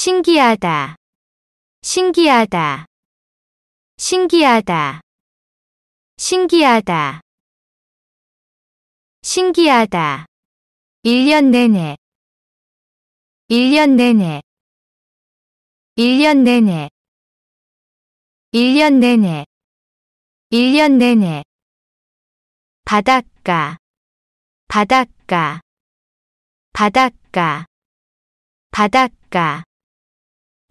신기하다, 신기하다, 신기하다, 신기하다, 신기하다. 1년 내내, 1년 내내, 1년 내내, 1년 내내, 1년 내내. 바닷가, 바닷가, 바닷가, 바닷가.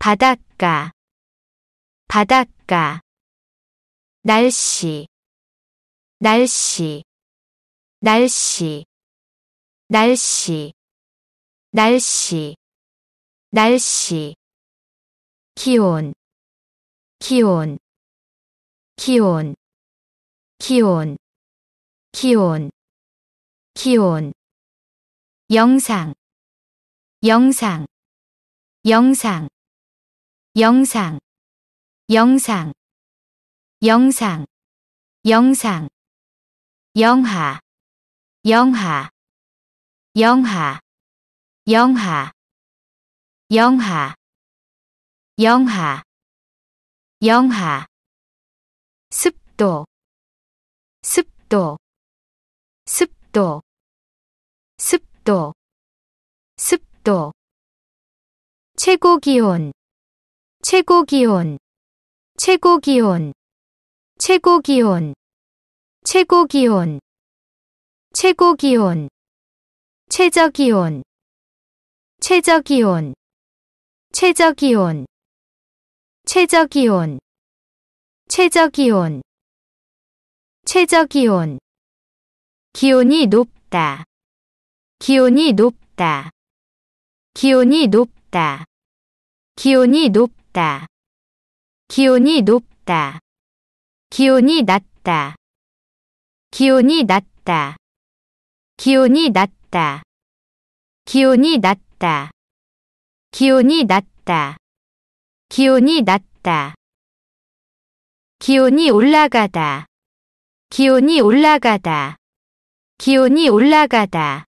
바닷가 바닷가 날씨 날씨 날씨 날씨 날씨 날씨 기온 기온 기온 기온 기온 기온 영상 영상 영상 영상 영상 영상 영상 영하 영하 영하 영하 영하 영하 영하 습도 습도 습도 습도 습도 최고 기온 최고 기온, 최고 기온, 최고 기온, 최고 기온, 최고 기온, 최저 기온, 최저 기온, 최저 기온, 최저 기온, 최저 기온, 최저 기온, 기온이 높다, 기온이 높다, 기온이 높다, 기온이 높다. 낮다. 기온이 높다. 기온이 낮다. 기온이 낮다. 기온이 낮다. 기온이 낮다. 기온이 낮다. 기온이 낮다. 기온이 올라가다. 기온이 올라가다. 기온이 올라가다.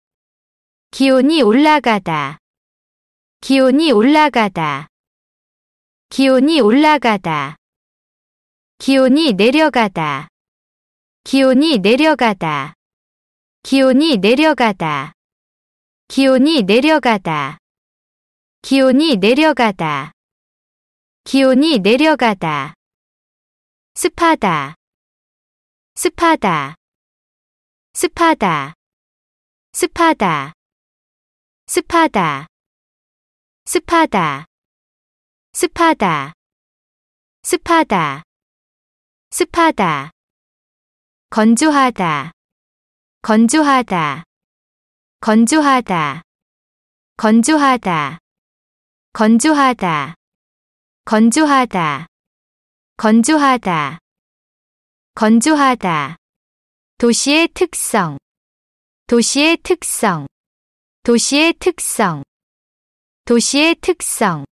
기온이 올라가다. 기온이 올라가다. 기온이 올라가다. 기온이 내려가다. 기온이 내려가다. 기온이 내려가다. 기온이 내려가다. 기온이 내려가다. 기온이 내려가다. 습하다. 습하다. 습하다. 습하다. 습하다. 습하다. 습하다. 습하다, 습하다, 습하다. 건조하다, 건조하다, 건조하다, 건조하다, 건조하다, 건조하다, 건조하다, 건조하다. 도시의 특성, 도시의 특성, 도시의 특성, 도시의 특성.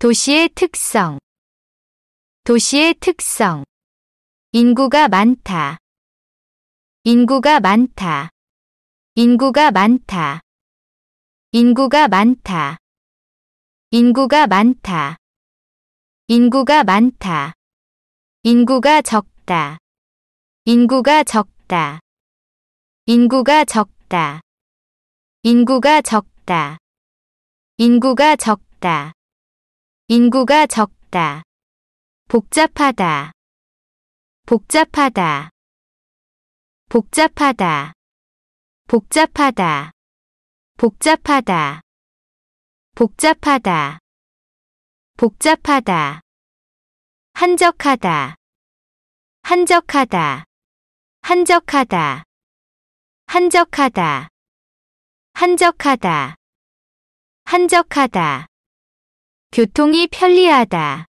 도시의 특성 도시의 특성 인구가 많다 인구가 많다 인구가 많다 인구가 많다 인구가 많다 인구가 많다 인구가 적다 인구가 적다 인구가 적다 인구가 적다 인구가 적다 인구가 적다. 복잡하다. 복잡하다. 복잡하다. 복잡하다. 복잡하다. 복잡하다. 복잡하다. 한적하다. 한적하다. 한적하다. 한적하다. 한적하다. 한적하다. 교통이 편리하다.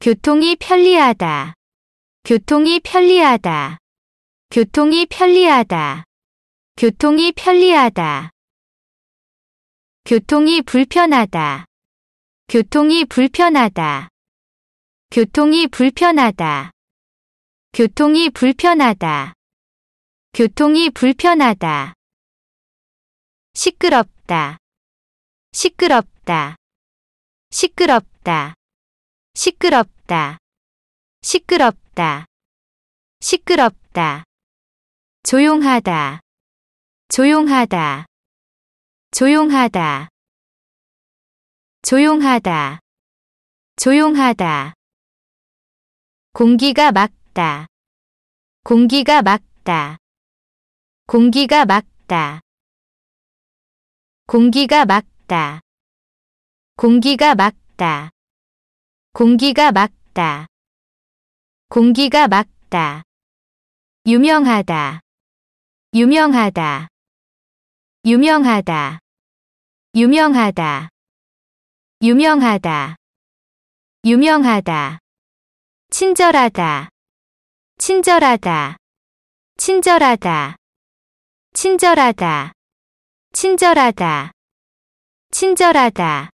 교통이 편리하다. 교통이 편리하다. 교통이 편리하다. 교통이 편리하다. 교통이 불편하다. 교통이 불편하다. 교통이 불편하다. 교통이 불편하다. 교통이 불편하다. 시끄럽다. 시끄럽다. 시끄럽다, 시끄럽다, 시끄럽다, 시끄럽다. 조용하다, 조용하다, 조용하다, 조용하다, 조용하다. 공기가 막다, 공기가 막다, 공기가 막다, 공기가 막다. 공기가 막다. 공기가 막다. 공기가 막다. 공기가 막다. 유명하다. 유명하다. 유명하다. 유명하다. 유명하다. 유명하다. 친절하다. 친절하다. 친절하다. 친절하다. 친절하다. 친절하다. 친절하다.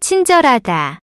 친절하다